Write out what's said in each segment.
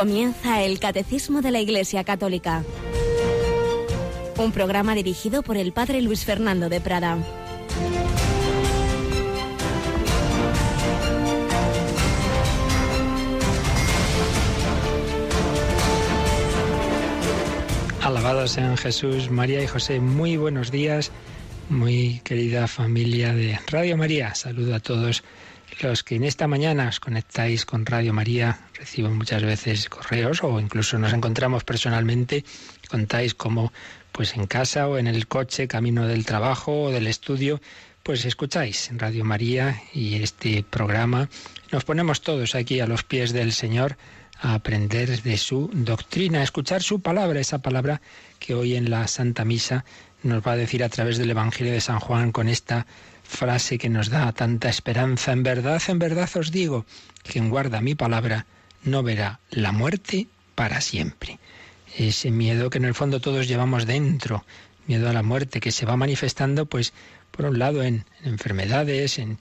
Comienza el Catecismo de la Iglesia Católica, un programa dirigido por el Padre Luis Fernando de Prada. Alabados sean Jesús, María y José, muy buenos días, muy querida familia de Radio María, saludo a todos los que en esta mañana os conectáis con Radio María, recibo muchas veces correos o incluso nos encontramos personalmente, contáis cómo pues en casa o en el coche, camino del trabajo o del estudio, pues escucháis Radio María y este programa. Nos ponemos todos aquí a los pies del Señor a aprender de su doctrina, a escuchar su palabra, esa palabra que hoy en la Santa Misa nos va a decir a través del Evangelio de San Juan con esta frase que nos da tanta esperanza. En verdad, en verdad os digo, quien guarda mi palabra no verá la muerte para siempre. Ese miedo que en el fondo todos llevamos dentro, miedo a la muerte, que se va manifestando, pues, por un lado, en, enfermedades, en,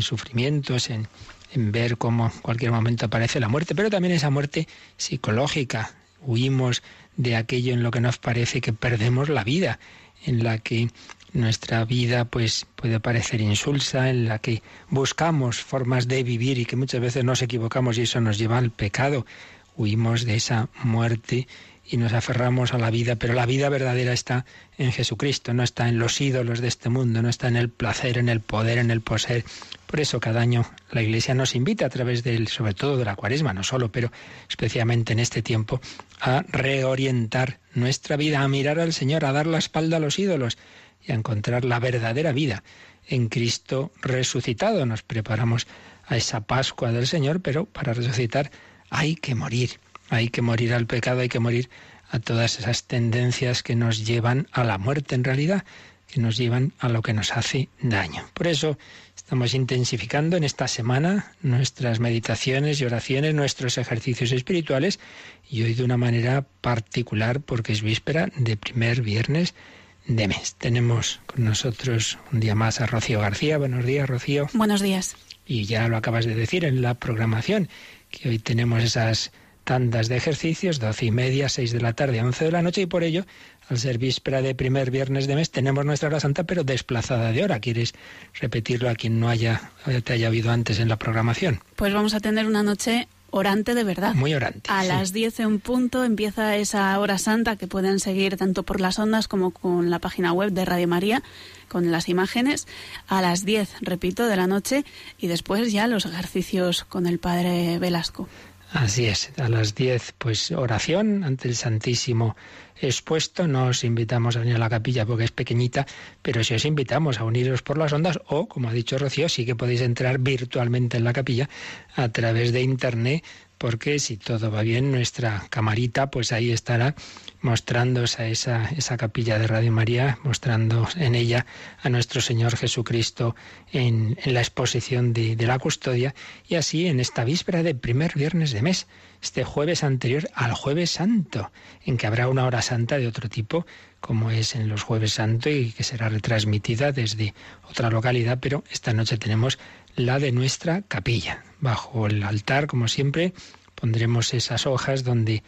sufrimientos, en, en ver cómo en cualquier momento aparece la muerte, pero también esa muerte psicológica. Huimos de aquello en lo que nos parece que perdemos la vida, en la que nuestra vida pues puede parecer insulsa, en la que buscamos formas de vivir y que muchas veces nos equivocamos y eso nos lleva al pecado. Huimos de esa muerte y nos aferramos a la vida, pero la vida verdadera está en Jesucristo, no está en los ídolos de este mundo, no está en el placer, en el poder, en el poseer. Por eso cada año la Iglesia nos invita a través del, sobre todo de la Cuaresma, no solo, pero especialmente en este tiempo, a reorientar nuestra vida, a mirar al Señor, a dar la espalda a los ídolos, y a encontrar la verdadera vida en Cristo resucitado. Nos preparamos a esa Pascua del Señor, pero para resucitar hay que morir, hay que morir al pecado, hay que morir a todas esas tendencias que nos llevan a la muerte en realidad, que nos llevan a lo que nos hace daño. Por eso estamos intensificando en esta semana nuestras meditaciones y oraciones, nuestros ejercicios espirituales y hoy de una manera particular porque es víspera de primer viernes de mes. Tenemos con nosotros un día más a Rocío García. Buenos días, Rocío. Buenos días. Y ya lo acabas de decir en la programación, que hoy tenemos esas tandas de ejercicios, doce y media, seis de la tarde, once de la noche, y por ello, al ser víspera de primer viernes de mes, tenemos nuestra hora santa, pero desplazada de hora. ¿Quieres repetirlo a quien no haya, te haya habido antes en la programación? Pues vamos a tener una noche orante de verdad. Muy orante. A las 10 en punto empieza esa hora santa que pueden seguir tanto por las ondas como con la página web de Radio María, con las imágenes. A las diez, repito, de la noche y después ya los ejercicios con el Padre Velasco. Así es, a las diez, pues oración ante el Santísimo expuesto. No os invitamos a venir a la capilla porque es pequeñita, pero si os invitamos a uniros por las ondas o, como ha dicho Rocío, sí que podéis entrar virtualmente en la capilla a través de internet porque si todo va bien, nuestra camarita pues ahí estará mostrando a esa, esa capilla de Radio María, mostrando en ella a nuestro Señor Jesucristo en, la exposición de, de la custodia y así en esta víspera del primer viernes de mes, este jueves anterior al jueves santo, en que habrá una hora santa de otro tipo, como es en los jueves santo y que será retransmitida desde otra localidad, pero esta noche tenemos la de nuestra capilla. Bajo el altar, como siempre, pondremos esas hojas donde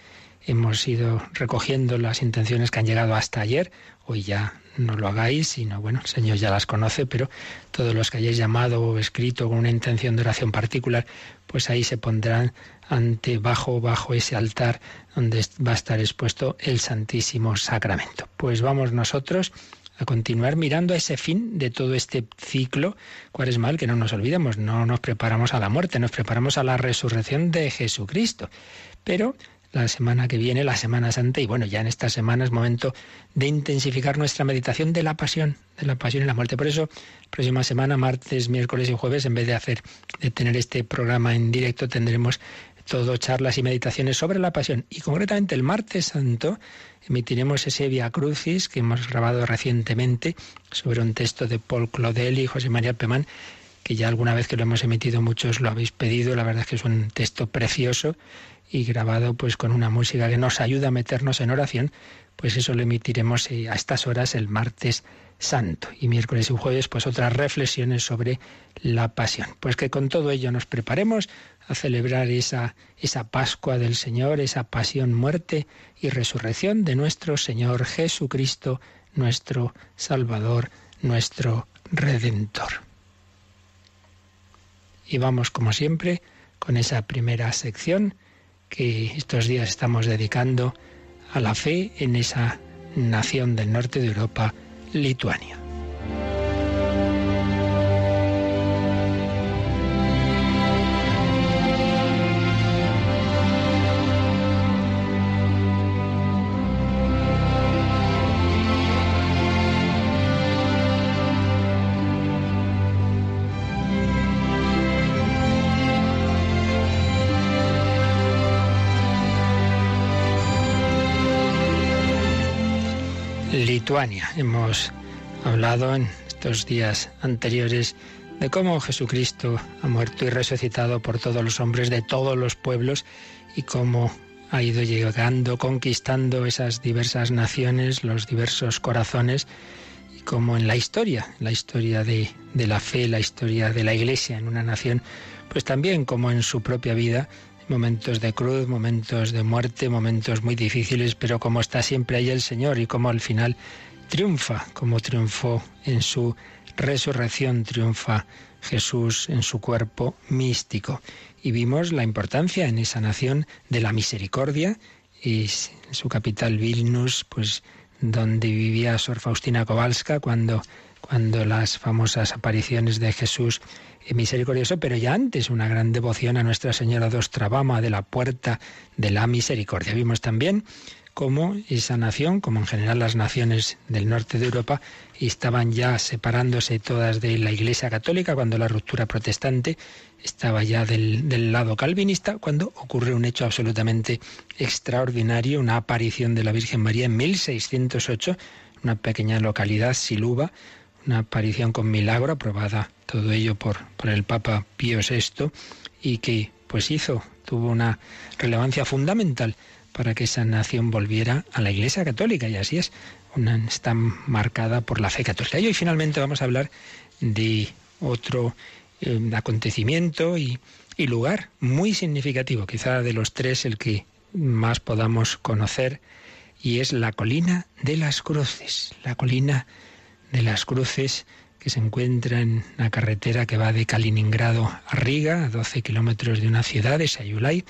hemos ido recogiendo las intenciones que han llegado hasta ayer. Hoy ya no lo hagáis, sino bueno, el Señor ya las conoce, pero todos los que hayáis llamado o escrito con una intención de oración particular, pues ahí se pondrán ante bajo bajo ese altar donde va a estar expuesto el Santísimo Sacramento. Pues vamos nosotros a continuar mirando a ese fin de todo este ciclo ¿Cuál es mal, que no nos olvidemos, no nos preparamos a la muerte, nos preparamos a la resurrección de Jesucristo. Pero la semana que viene, la Semana Santa, y bueno, ya en esta semana es momento de intensificar nuestra meditación de la pasión, de la pasión y la muerte. Por eso, próxima semana, martes, miércoles y jueves, en vez de hacer, de tener este programa en directo, tendremos todo charlas y meditaciones sobre la pasión. Y concretamente el martes santo emitiremos ese Via Crucis que hemos grabado recientemente sobre un texto de Paul Claudel y José María Pemán, que ya alguna vez que lo hemos emitido muchos lo habéis pedido. La verdad es que es un texto precioso y grabado pues con una música que nos ayuda a meternos en oración, pues eso lo emitiremos eh, a estas horas el martes santo y miércoles y jueves pues otras reflexiones sobre la pasión. Pues que con todo ello nos preparemos a celebrar esa esa Pascua del Señor, esa pasión, muerte y resurrección de nuestro Señor Jesucristo, nuestro Salvador, nuestro Redentor. Y vamos como siempre con esa primera sección que estos días estamos dedicando a la fe en esa nación del norte de Europa, Lituania. Hemos hablado en estos días anteriores de cómo Jesucristo ha muerto y resucitado por todos los hombres de todos los pueblos y cómo ha ido llegando, conquistando esas diversas naciones, los diversos corazones, y cómo en la historia, la historia de, de la fe, la historia de la Iglesia en una nación, pues también como en su propia vida momentos de cruz, momentos de muerte, momentos muy difíciles, pero como está siempre ahí el Señor y como al final triunfa, como triunfó en su resurrección, triunfa Jesús en su cuerpo místico. Y vimos la importancia en esa nación de la misericordia y su capital Vilnius, pues donde vivía Sor Faustina Kowalska cuando, cuando las famosas apariciones de Jesús misericordioso, pero ya antes una gran devoción a Nuestra Señora de Ostrabama, de la Puerta de la Misericordia. Vimos también cómo esa nación, como en general las naciones del norte de Europa, estaban ya separándose todas de la Iglesia Católica cuando la ruptura protestante estaba ya del, del lado calvinista, cuando ocurre un hecho absolutamente extraordinario, una aparición de la Virgen María en 1608, una pequeña localidad, Siluba, una aparición con milagro aprobada todo ello por, por el Papa Pío VI y que pues hizo, tuvo una relevancia fundamental para que esa nación volviera a la Iglesia Católica y así es, una, está marcada por la fe católica. Y hoy finalmente vamos a hablar de otro eh, acontecimiento y, lugar muy significativo, quizá de los tres el que más podamos conocer, y es la colina de las cruces, la colina de de las Cruces, que se encuentra en la carretera que va de Kaliningrado a Riga, a 12 kilómetros de una ciudad, de Sayulay,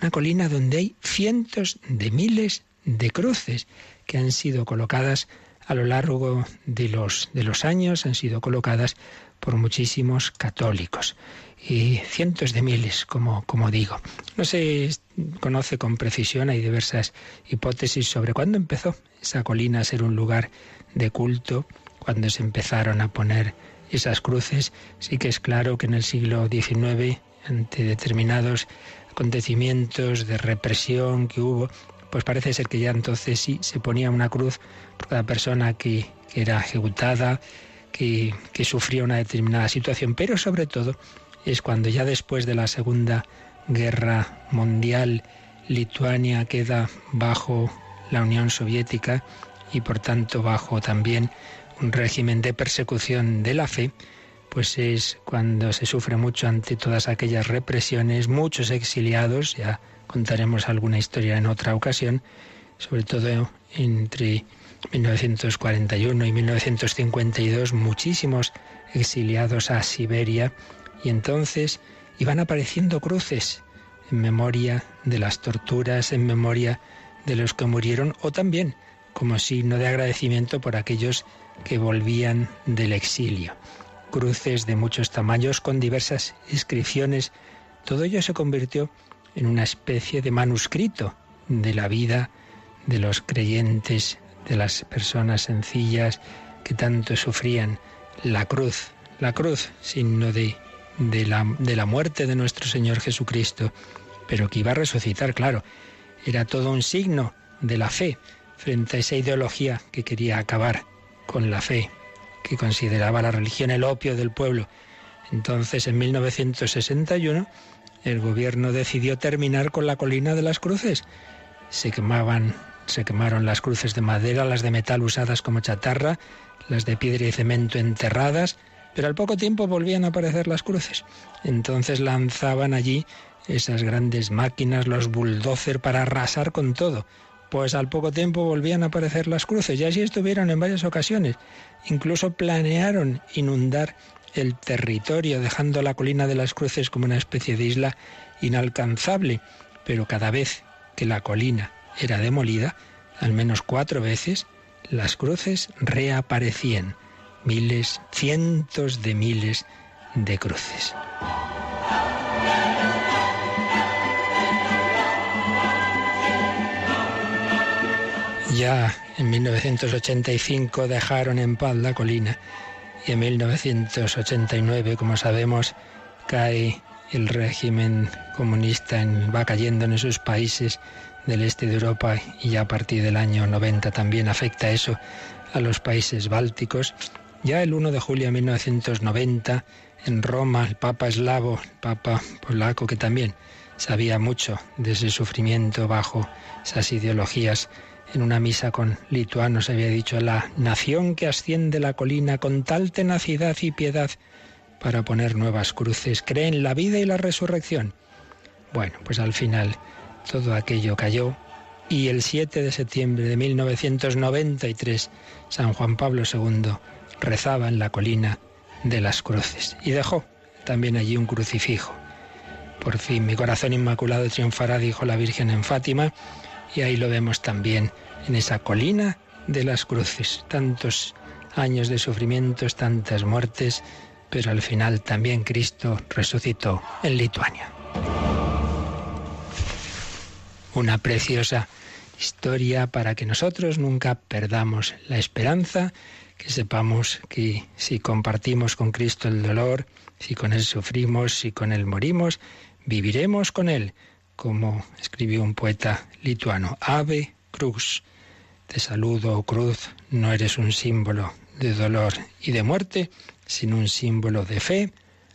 una colina donde hay cientos de miles de cruces que han sido colocadas a lo largo de los, de los años, han sido colocadas por muchísimos católicos y cientos de miles, como, como digo. No se conoce con precisión, hay diversas hipótesis sobre cuándo empezó esa colina a ser un lugar de culto cuando se empezaron a poner esas cruces, sí que es claro que en el siglo XIX, ante determinados acontecimientos de represión que hubo, pues parece ser que ya entonces sí se ponía una cruz por cada persona que, era ejecutada, que, que sufría una determinada situación, pero sobre todo es cuando ya después de la Segunda Guerra Mundial Lituania queda bajo la Unión Soviética y por tanto bajo también un régimen de persecución de la fe, pues es cuando se sufre mucho ante todas aquellas represiones, muchos exiliados, ya contaremos alguna historia en otra ocasión, sobre todo entre 1941 y 1952, muchísimos exiliados a Siberia y entonces iban apareciendo cruces en memoria de las torturas, en memoria de los que murieron o también como signo de agradecimiento por aquellos que volvían del exilio. Cruces de muchos tamaños con diversas inscripciones. Todo ello se convirtió en una especie de manuscrito de la vida de los creyentes, de las personas sencillas que tanto sufrían la cruz. La cruz, signo de, de, la, de la muerte de nuestro Señor Jesucristo, pero que iba a resucitar, claro. Era todo un signo de la fe frente a esa ideología que quería acabar con la fe, que consideraba la religión el opio del pueblo. Entonces, en 1961, el gobierno decidió terminar con la colina de las cruces. Se quemaban, se quemaron las cruces de madera, las de metal usadas como chatarra, las de piedra y cemento enterradas, pero al poco tiempo volvían a aparecer las cruces. Entonces lanzaban allí esas grandes máquinas, los bulldozer, para arrasar con todo. Pues al poco tiempo volvían a aparecer las cruces y así estuvieron en varias ocasiones. Incluso planearon inundar el territorio, dejando la colina de las cruces como una especie de isla inalcanzable. Pero cada vez que la colina era demolida, al menos cuatro veces, las cruces reaparecían. Miles, cientos de miles de cruces. Ya en 1985 dejaron en paz la colina y en 1989, como sabemos, cae el régimen comunista, va cayendo en esos países del este de Europa y ya a partir del año 90 también afecta eso a los países bálticos. Ya el 1 de julio de 1990, en Roma, el Papa eslavo, el Papa polaco, que también sabía mucho de ese sufrimiento bajo esas ideologías en una misa con lituanos había dicho, la nación que asciende la colina con tal tenacidad y piedad para poner nuevas cruces, cree en la vida y la resurrección. Bueno, pues al final todo aquello cayó y el 7 de septiembre de 1993 San Juan Pablo II rezaba en la colina de las cruces y dejó también allí un crucifijo. Por fin mi corazón inmaculado triunfará, dijo la Virgen en Fátima, y ahí lo vemos también en esa colina de las cruces. Tantos años de sufrimientos, tantas muertes, pero al final también Cristo resucitó en Lituania. Una preciosa historia para que nosotros nunca perdamos la esperanza, que sepamos que si compartimos con Cristo el dolor, si con Él sufrimos, si con Él morimos, viviremos con Él como escribió un poeta lituano, Ave Cruz, te saludo, cruz, no eres un símbolo de dolor y de muerte, sino un símbolo de fe,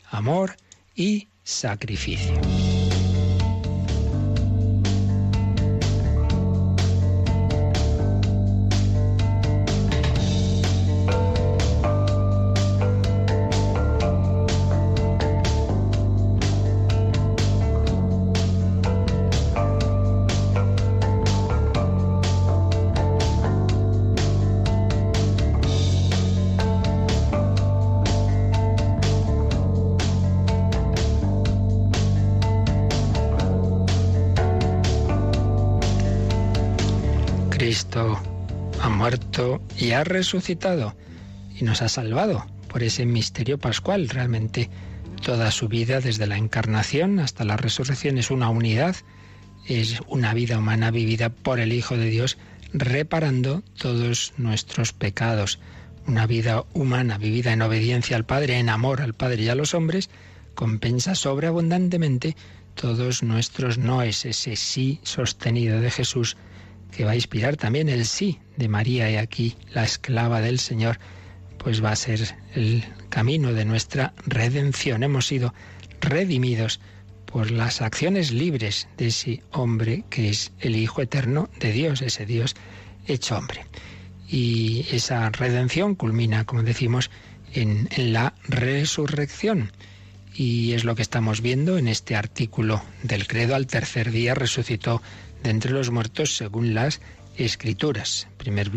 amor y sacrificio. ha resucitado y nos ha salvado por ese misterio pascual. Realmente toda su vida, desde la encarnación hasta la resurrección, es una unidad, es una vida humana vivida por el Hijo de Dios, reparando todos nuestros pecados. Una vida humana vivida en obediencia al Padre, en amor al Padre y a los hombres, compensa sobreabundantemente todos nuestros noes, ese sí sostenido de Jesús que va a inspirar también el sí de María y aquí la esclava del Señor, pues va a ser el camino de nuestra redención. Hemos sido redimidos por las acciones libres de ese hombre que es el Hijo Eterno de Dios, ese Dios hecho hombre. Y esa redención culmina, como decimos, en, en la resurrección y es lo que estamos viendo en este artículo del credo. Al tercer día resucitó de entre los muertos según las escrituras. primer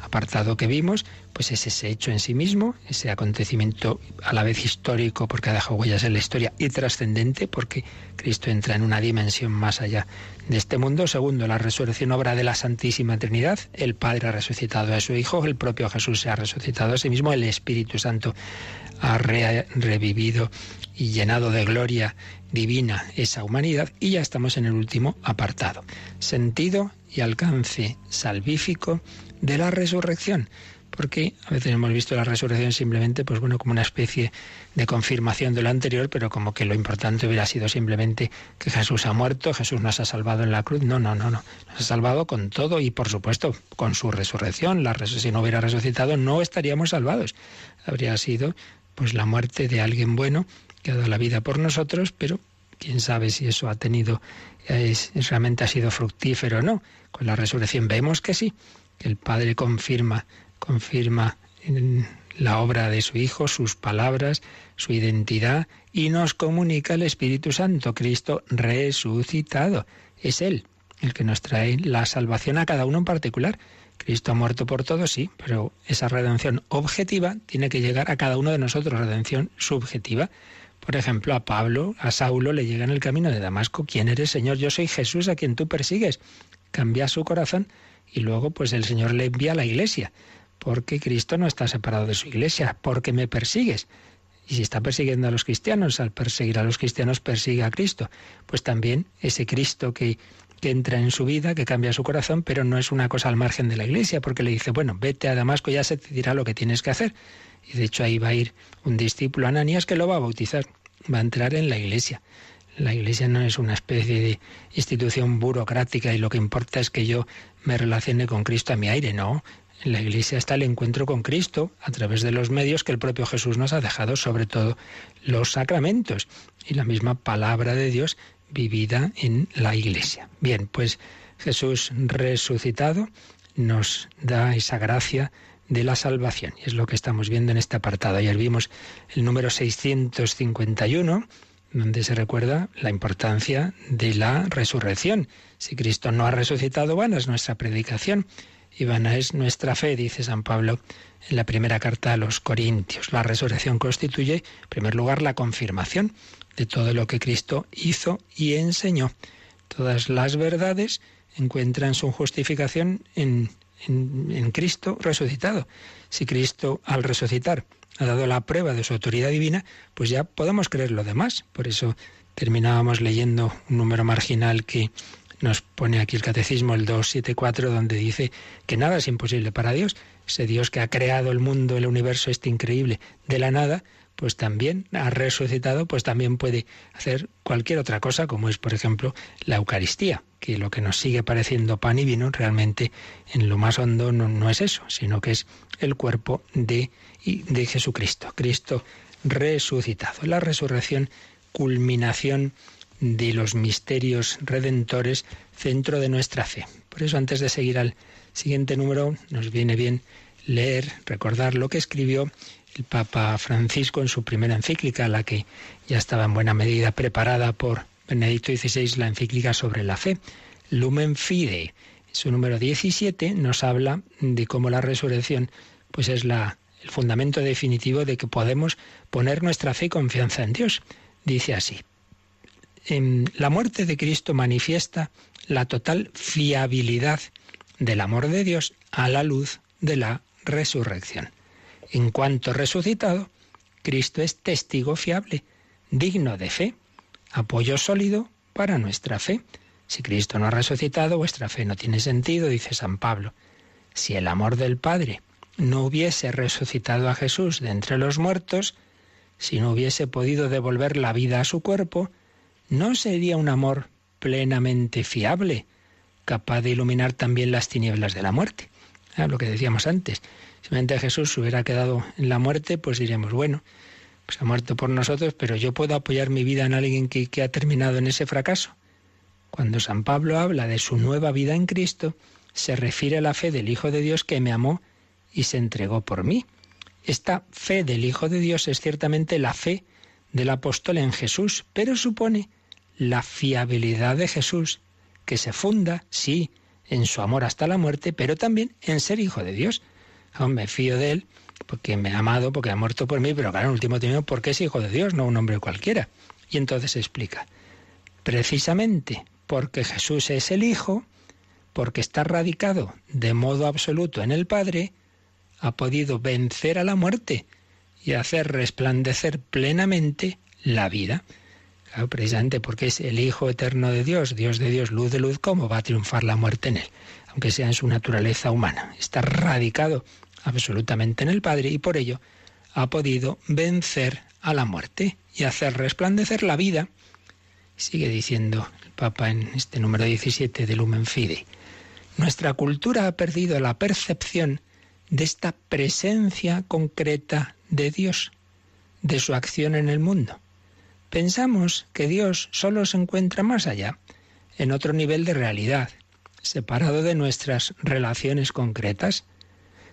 apartado que vimos, pues es ese hecho en sí mismo, ese acontecimiento a la vez histórico porque ha dejado huellas en la historia y trascendente porque Cristo entra en una dimensión más allá de este mundo. Segundo, la resurrección obra de la Santísima Trinidad. El Padre ha resucitado a su Hijo, el propio Jesús se ha resucitado a sí mismo, el Espíritu Santo ha revivido y llenado de gloria divina esa humanidad. Y ya estamos en el último apartado. Sentido y alcance salvífico de la resurrección. Porque a veces hemos visto la resurrección simplemente, pues bueno, como una especie de confirmación de lo anterior, pero como que lo importante hubiera sido simplemente que Jesús ha muerto, Jesús nos ha salvado en la cruz. No, no, no, no. Nos ha salvado con todo y por supuesto con su resurrección. La si no hubiera resucitado, no estaríamos salvados. Habría sido pues la muerte de alguien bueno que ha dado la vida por nosotros, pero quién sabe si eso ha tenido, es, realmente ha sido fructífero o no. Con la resurrección vemos que sí, el Padre confirma, confirma en mm, la obra de su Hijo, sus palabras, su identidad, y nos comunica el Espíritu Santo, Cristo resucitado. Es Él el que nos trae la salvación a cada uno en particular. Cristo ha muerto por todos, sí, pero esa redención objetiva tiene que llegar a cada uno de nosotros, redención subjetiva. Por ejemplo, a Pablo, a Saulo le llega en el camino de Damasco, ¿quién eres, Señor? Yo soy Jesús a quien tú persigues. Cambia su corazón y luego pues el Señor le envía a la iglesia, porque Cristo no está separado de su iglesia, porque me persigues. Y si está persiguiendo a los cristianos, al perseguir a los cristianos persigue a Cristo. Pues también ese Cristo que, que entra en su vida, que cambia su corazón, pero no es una cosa al margen de la iglesia, porque le dice, bueno, vete a Damasco, ya se te dirá lo que tienes que hacer. Y de hecho ahí va a ir un discípulo, Ananías, que lo va a bautizar, va a entrar en la iglesia. La iglesia no es una especie de institución burocrática y lo que importa es que yo me relacione con Cristo a mi aire, no. En la iglesia está el encuentro con Cristo a través de los medios que el propio Jesús nos ha dejado, sobre todo los sacramentos y la misma palabra de Dios vivida en la iglesia. Bien, pues Jesús resucitado nos da esa gracia de la salvación. Y es lo que estamos viendo en este apartado. Ayer vimos el número 651, donde se recuerda la importancia de la resurrección. Si Cristo no ha resucitado, vana es nuestra predicación y vana es nuestra fe, dice San Pablo en la primera carta a los Corintios. La resurrección constituye, en primer lugar, la confirmación de todo lo que Cristo hizo y enseñó. Todas las verdades encuentran su justificación en en, Cristo resucitado. Si Cristo al resucitar ha dado la prueba de su autoridad divina, pues ya podemos creer lo demás. Por eso terminábamos leyendo un número marginal que nos pone aquí el catecismo, el 274, donde dice que nada es imposible para Dios. Ese Dios que ha creado el mundo, el universo, este increíble de la nada, pues también ha resucitado, pues también puede hacer cualquier otra cosa, como es, por ejemplo, la Eucaristía, que lo que nos sigue pareciendo pan y vino, realmente en lo más hondo no, es eso, sino que es el cuerpo de, de Jesucristo, Cristo resucitado. La resurrección, culminación de los misterios redentores, centro de nuestra fe. Por eso, antes de seguir al siguiente número, nos viene bien leer, recordar lo que escribió el Papa Francisco en su primera encíclica, la que ya estaba en buena medida preparada por Benedicto XVI, la encíclica sobre la fe, Lumen Fide. Su número 17 nos habla de cómo la resurrección pues es el fundamento definitivo de que podemos poner nuestra fe y confianza en Dios. Dice así, la muerte de Cristo manifiesta la total fiabilidad del amor de Dios a la luz de la resurrección. En cuanto resucitado, Cristo es testigo fiable, digno de fe, apoyo sólido para nuestra fe. Si Cristo no ha resucitado, vuestra fe no tiene sentido, dice San Pablo. Si el amor del Padre no hubiese resucitado a Jesús de entre los muertos, si no hubiese podido devolver la vida a su cuerpo, no sería un amor plenamente fiable, capaz de iluminar también las tinieblas de la muerte. Ah, lo que decíamos antes, Simplemente Jesús hubiera quedado en la muerte, pues diríamos, bueno, pues ha muerto por nosotros, pero yo puedo apoyar mi vida en alguien que, que ha terminado en ese fracaso. Cuando San Pablo habla de su nueva vida en Cristo, se refiere a la fe del Hijo de Dios que me amó y se entregó por mí. Esta fe del Hijo de Dios es ciertamente la fe del apóstol en Jesús, pero supone la fiabilidad de Jesús, que se funda, sí, en su amor hasta la muerte, pero también en ser Hijo de Dios me fío de él porque me ha amado, porque ha muerto por mí, pero claro, en último término, porque es hijo de Dios, no un hombre cualquiera. Y entonces se explica, precisamente porque Jesús es el Hijo, porque está radicado de modo absoluto en el Padre, ha podido vencer a la muerte y hacer resplandecer plenamente la vida. Claro, precisamente porque es el Hijo eterno de Dios, Dios de Dios, luz de luz, ¿cómo va a triunfar la muerte en él? Aunque sea en su naturaleza humana. Está radicado absolutamente en el Padre y por ello ha podido vencer a la muerte y hacer resplandecer la vida, sigue diciendo el Papa en este número 17 de Lumen Fide. Nuestra cultura ha perdido la percepción de esta presencia concreta de Dios, de su acción en el mundo. Pensamos que Dios solo se encuentra más allá, en otro nivel de realidad, separado de nuestras relaciones concretas,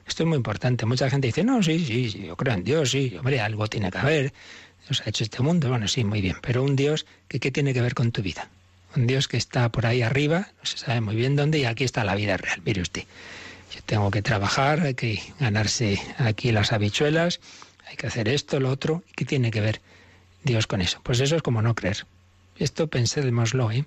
esto es muy importante. Mucha gente dice, no, sí, sí, yo creo en Dios, sí, hombre, algo tiene que haber. Dios ha hecho este mundo, bueno, sí, muy bien. Pero un Dios qué tiene que ver con tu vida. Un Dios que está por ahí arriba, no se sabe muy bien dónde, y aquí está la vida real. Mire usted, yo tengo que trabajar, hay que ganarse aquí las habichuelas, hay que hacer esto, lo otro. ¿Qué tiene que ver Dios con eso? Pues eso es como no creer. Esto pensémoslo, ¿eh?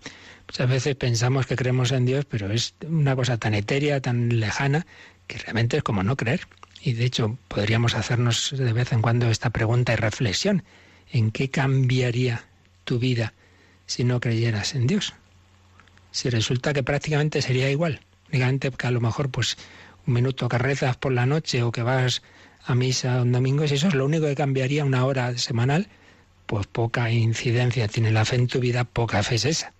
Muchas veces pensamos que creemos en Dios, pero es una cosa tan etérea, tan lejana, que realmente es como no creer. Y de hecho podríamos hacernos de vez en cuando esta pregunta y reflexión. ¿En qué cambiaría tu vida si no creyeras en Dios? Si resulta que prácticamente sería igual. Únicamente que a lo mejor pues un minuto que rezas por la noche o que vas a misa un domingo, si eso es lo único que cambiaría una hora semanal, pues poca incidencia tiene la fe en tu vida, poca fe es esa.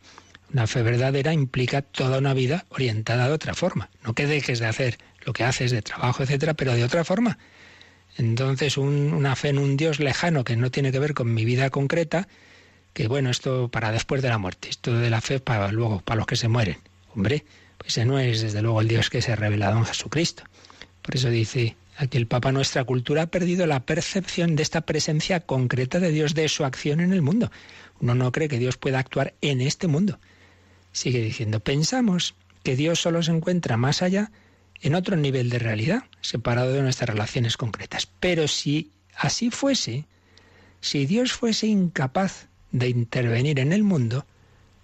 Una fe verdadera implica toda una vida orientada de otra forma. No que dejes de hacer lo que haces de trabajo, etcétera, pero de otra forma. Entonces, una fe en un Dios lejano que no tiene que ver con mi vida concreta, que bueno, esto para después de la muerte, esto de la fe para luego, para los que se mueren. Hombre, pues ese no es desde luego el Dios que se ha revelado en Jesucristo. Por eso dice aquí el Papa, nuestra cultura ha perdido la percepción de esta presencia concreta de Dios, de su acción en el mundo. Uno no cree que Dios pueda actuar en este mundo. Sigue diciendo, pensamos que Dios solo se encuentra más allá en otro nivel de realidad, separado de nuestras relaciones concretas. Pero si así fuese, si Dios fuese incapaz de intervenir en el mundo,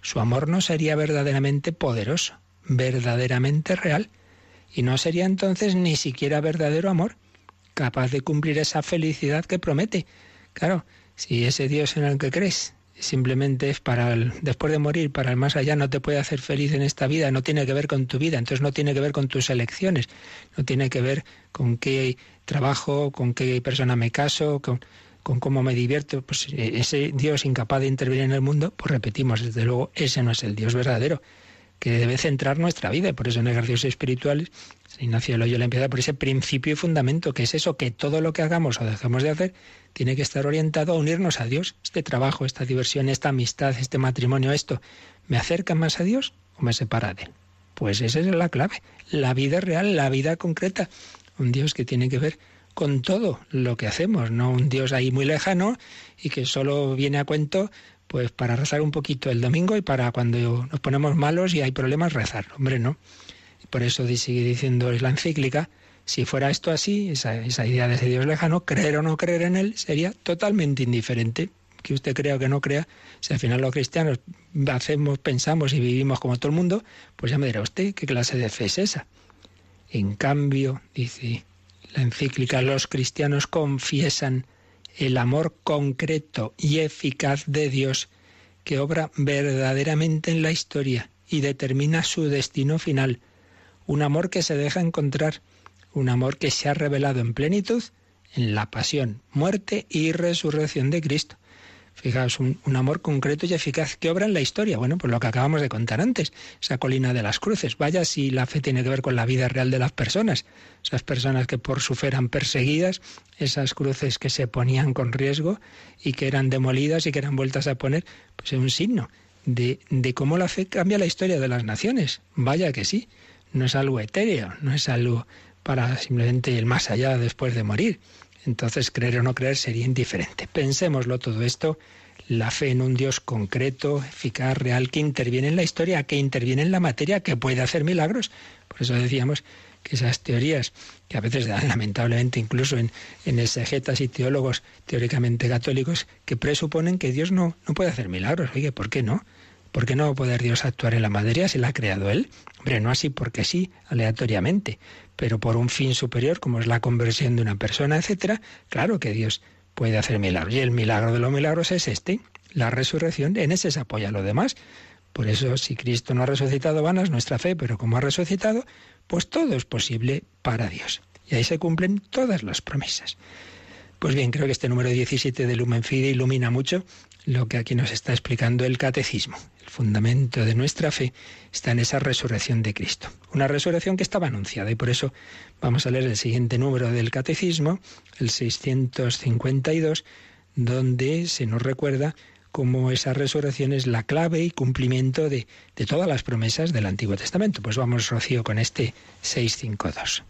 su amor no sería verdaderamente poderoso, verdaderamente real, y no sería entonces ni siquiera verdadero amor, capaz de cumplir esa felicidad que promete. Claro, si ese Dios en el que crees simplemente es para el, después de morir, para el más allá, no te puede hacer feliz en esta vida, no tiene que ver con tu vida, entonces no tiene que ver con tus elecciones, no tiene que ver con qué trabajo, con qué persona me caso, con, cómo me divierto, pues eh, ese Dios incapaz de intervenir en el mundo, pues repetimos, desde luego, ese no es el Dios verdadero, que debe centrar nuestra vida, por eso en ejercicios espirituales, Ignacio de la empieza por ese principio y fundamento, que es eso, que todo lo que hagamos o dejemos de hacer tiene que estar orientado a unirnos a Dios. Este trabajo, esta diversión, esta amistad, este matrimonio, esto, ¿me acerca más a Dios o me separa de Él? Pues esa es la clave, la vida real, la vida concreta. Un Dios que tiene que ver con todo lo que hacemos, no un Dios ahí muy lejano y que solo viene a cuento pues para rezar un poquito el domingo y para cuando nos ponemos malos y hay problemas rezar. Hombre, no. Por eso sigue diciendo es la encíclica, si fuera esto así, esa, idea de ese Dios lejano, creer o no creer en él sería totalmente indiferente que usted crea o que no crea, si al final los cristianos hacemos, pensamos y vivimos como todo el mundo, pues ya me dirá usted qué clase de fe es esa. En cambio, dice la encíclica, los cristianos confiesan el amor concreto y eficaz de Dios que obra verdaderamente en la historia y determina su destino final. Un amor que se deja encontrar un amor que se ha revelado en plenitud en la pasión, muerte y resurrección de Cristo. Fijaos, un, amor concreto y eficaz que obra en la historia. Bueno, pues lo que acabamos de contar antes, esa colina de las cruces. Vaya si la fe tiene que ver con la vida real de las personas. Esas personas que por su fe eran perseguidas, esas cruces que se ponían con riesgo y que eran demolidas y que eran vueltas a poner, pues es un signo de, de cómo la fe cambia la historia de las naciones. Vaya que sí, no es algo etéreo, no es algo para simplemente el más allá después de morir. Entonces creer o no creer sería indiferente. Pensémoslo todo esto, la fe en un Dios concreto, eficaz, real, que interviene en la historia, que interviene en la materia, que puede hacer milagros. Por eso decíamos que esas teorías, que a veces dan lamentablemente incluso en, en exegetas y teólogos teóricamente católicos, que presuponen que Dios no, no puede hacer milagros. Oye, ¿por qué no? ¿Por qué no va a poder Dios actuar en la materia si la ha creado Él? Hombre, no así porque sí, aleatoriamente pero por un fin superior, como es la conversión de una persona, etcétera, claro que Dios puede hacer milagros. Y el milagro de los milagros es este, la resurrección, en ese se apoya lo demás. Por eso, si Cristo no ha resucitado, vanas nuestra fe, pero como ha resucitado, pues todo es posible para Dios. Y ahí se cumplen todas las promesas. Pues bien, creo que este número 17 de Lumen Fide ilumina mucho lo que aquí nos está explicando el catecismo. El fundamento de nuestra fe está en esa resurrección de Cristo. Una resurrección que estaba anunciada y por eso vamos a leer el siguiente número del catecismo, el 652, donde se nos recuerda cómo esa resurrección es la clave y cumplimiento de, todas las promesas del Antiguo Testamento. Pues vamos, Rocío, con este 652.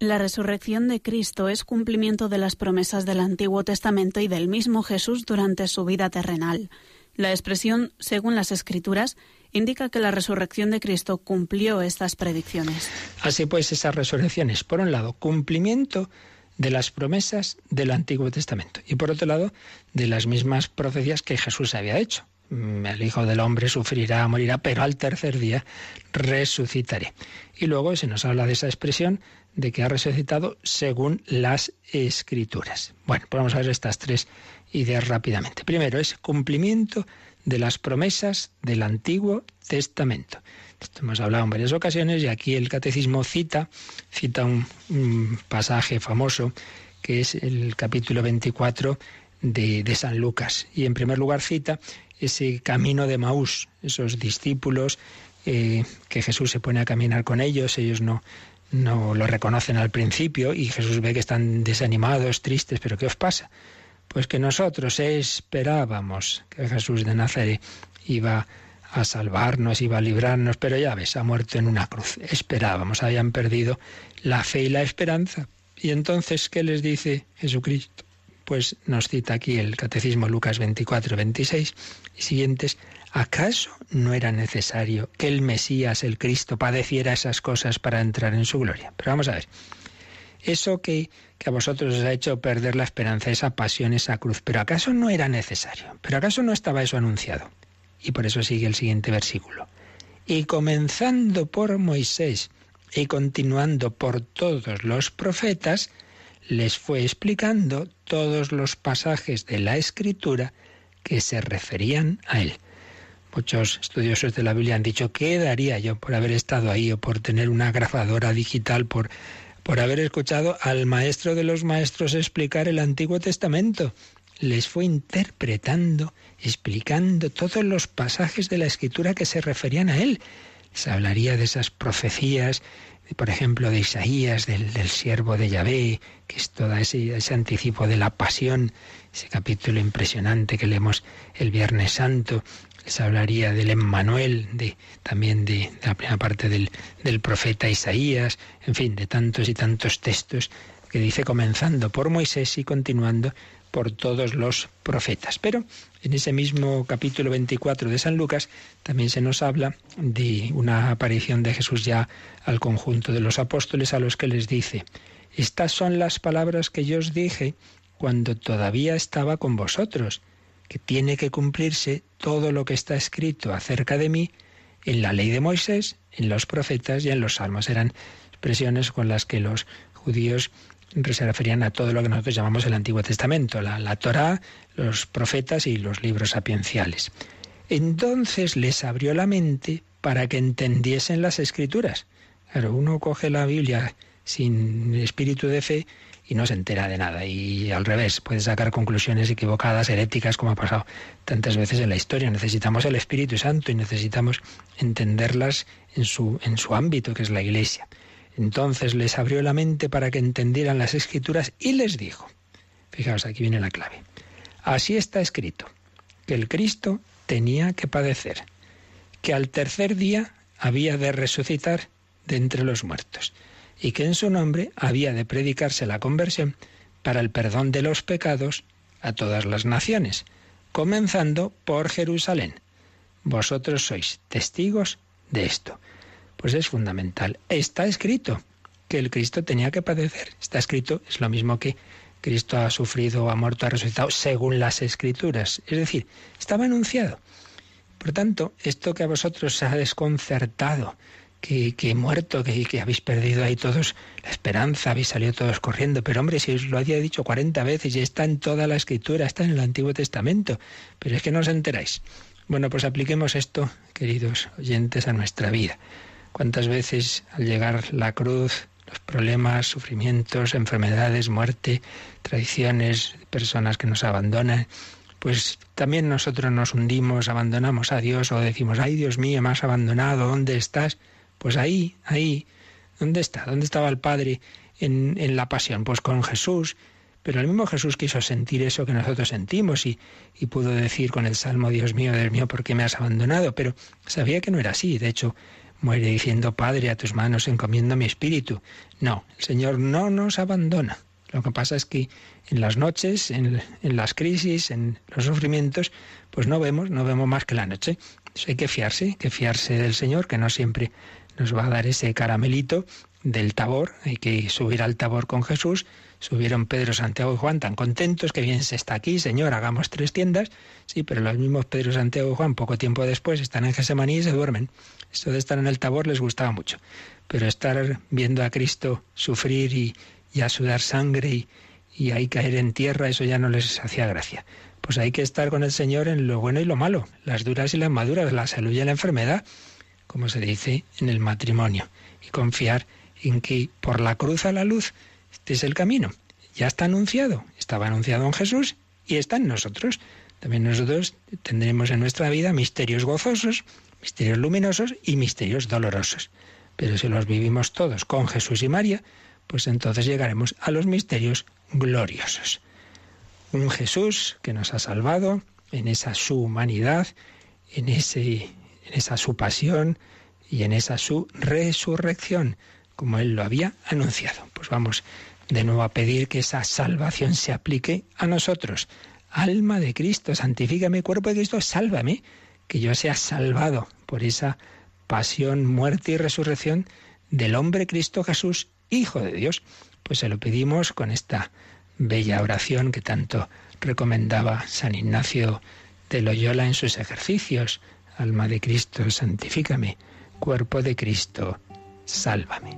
La resurrección de Cristo es cumplimiento de las promesas del Antiguo Testamento y del mismo Jesús durante su vida terrenal. La expresión, según las Escrituras, indica que la resurrección de Cristo cumplió estas predicciones. Así pues, esas resurrecciones, por un lado, cumplimiento de las promesas del Antiguo Testamento y por otro lado, de las mismas profecías que Jesús había hecho. Mm, el Hijo del Hombre sufrirá, morirá, pero al tercer día resucitaré. Y luego se nos habla de esa expresión de que ha resucitado según las escrituras. Bueno, pues vamos a ver estas tres ideas rápidamente. Primero, es cumplimiento de las promesas del Antiguo Testamento. Esto hemos hablado en varias ocasiones y aquí el catecismo cita, cita un, pasaje famoso que es el capítulo 24 de, San Lucas. Y en primer lugar cita ese camino de Maús, esos discípulos eh, que Jesús se pone a caminar con ellos, ellos no, no lo reconocen al principio y Jesús ve que están desanimados, tristes, pero ¿qué os pasa? Pues que nosotros esperábamos que Jesús de Nazaret iba a salvarnos, iba a librarnos, pero ya ves, ha muerto en una cruz. Esperábamos, habían perdido la fe y la esperanza. Y entonces, ¿qué les dice Jesucristo? Pues nos cita aquí el Catecismo Lucas 24, 26 y siguientes, ¿Acaso no era necesario que el Mesías, el Cristo, padeciera esas cosas para entrar en su gloria? Pero vamos a ver. Eso que, que, a vosotros os ha hecho perder la esperanza, esa pasión, esa cruz. Pero ¿acaso no era necesario? ¿Pero acaso no estaba eso anunciado? Y por eso sigue el siguiente versículo. Y comenzando por Moisés y continuando por todos los profetas, les fue explicando todos los pasajes de la Escritura que se referían a él. Muchos estudiosos de la Biblia han dicho, ¿qué daría yo por haber estado ahí o por tener una grabadora digital, por, por haber escuchado al maestro de los maestros explicar el Antiguo Testamento? les fue interpretando, explicando todos los pasajes de la escritura que se referían a él. Se hablaría de esas profecías, por ejemplo, de Isaías, del, siervo de Yahvé, que es todo ese, ese, anticipo de la pasión, ese capítulo impresionante que leemos el Viernes Santo, se hablaría del Emmanuel, de, también de, la primera parte del, del profeta Isaías, en fin, de tantos y tantos textos que dice comenzando por Moisés y continuando por todos los profetas. Pero en ese mismo capítulo 24 de San Lucas también se nos habla de una aparición de Jesús ya al conjunto de los apóstoles a los que les dice, estas son las palabras que yo os dije cuando todavía estaba con vosotros que tiene que cumplirse todo lo que está escrito acerca de mí en la ley de Moisés, en los profetas y en los salmos. Eran expresiones con las que los judíos se referían a todo lo que nosotros llamamos el Antiguo Testamento, la, la Torá, los profetas y los libros sapienciales. Entonces les abrió la mente para que entendiesen las escrituras. Pero uno coge la Biblia sin espíritu de fe y no se entera de nada. Y al revés, puede sacar conclusiones equivocadas, heréticas, como ha pasado tantas veces en la historia. Necesitamos el Espíritu Santo y necesitamos entenderlas en su, en su ámbito, que es la Iglesia. Entonces les abrió la mente para que entendieran las escrituras y les dijo, fijaos, aquí viene la clave, así está escrito, que el Cristo tenía que padecer, que al tercer día había de resucitar de entre los muertos y que en su nombre había de predicarse la conversión para el perdón de los pecados a todas las naciones, comenzando por Jerusalén. Vosotros sois testigos de esto. Pues es fundamental. Está escrito que el Cristo tenía que padecer. Está escrito, es lo mismo que Cristo ha sufrido, ha muerto, ha resucitado, según las escrituras. Es decir, estaba anunciado. Por tanto, esto que a vosotros se ha desconcertado, que, he muerto, que, que, habéis perdido ahí todos la esperanza, habéis salido todos corriendo. Pero hombre, si os lo había dicho 40 veces y está en toda la escritura, está en el Antiguo Testamento. Pero es que no os enteráis. Bueno, pues apliquemos esto, queridos oyentes, a nuestra vida. ¿Cuántas veces al llegar la cruz, los problemas, sufrimientos, enfermedades, muerte, traiciones, personas que nos abandonan, pues también nosotros nos hundimos, abandonamos a Dios o decimos, ay Dios mío, me has abandonado, ¿dónde estás? Pues ahí, ahí, ¿dónde está? ¿Dónde estaba el Padre en, la pasión? Pues con Jesús. Pero el mismo Jesús quiso sentir eso que nosotros sentimos y, pudo decir con el Salmo, Dios mío, Dios mío, ¿por qué me has abandonado? Pero sabía que no era así. De hecho, muere diciendo, Padre, a tus manos encomiendo mi espíritu. No, el Señor no nos abandona. Lo que pasa es que en las noches, en, las crisis, en los sufrimientos, pues no vemos, no vemos más que la noche. hay que fiarse, hay que fiarse del Señor, que no siempre nos va a dar ese caramelito del Tabor. Hay que subir al Tabor con Jesús. Subieron Pedro, Santiago y Juan tan contentos que bien se está aquí, Señor, hagamos tres tiendas. Sí, pero los mismos Pedro, Santiago y Juan poco tiempo después están en Gesemaní y se duermen. Esto de estar en el Tabor les gustaba mucho. Pero estar viendo a Cristo sufrir y, y a sudar sangre y, y ahí caer en tierra, eso ya no les hacía gracia. Pues hay que estar con el Señor en lo bueno y lo malo, las duras y las maduras, la salud y la enfermedad como se dice en el matrimonio, y confiar en que por la cruz a la luz, este es el camino. Ya está anunciado, estaba anunciado en Jesús y está en nosotros. También nosotros tendremos en nuestra vida misterios gozosos, misterios luminosos y misterios dolorosos. Pero si los vivimos todos con Jesús y María, pues entonces llegaremos a los misterios gloriosos. Un Jesús que nos ha salvado en esa su humanidad, en ese en esa su pasión y en esa su resurrección, como él lo había anunciado. Pues vamos de nuevo a pedir que esa salvación se aplique a nosotros. Alma de Cristo, santifícame, cuerpo de Cristo, sálvame, que yo sea salvado por esa pasión, muerte y resurrección del hombre Cristo Jesús, Hijo de Dios. Pues se lo pedimos con esta bella oración que tanto recomendaba San Ignacio de Loyola en sus ejercicios, Alma de Cristo, santifícame. Cuerpo de Cristo, sálvame.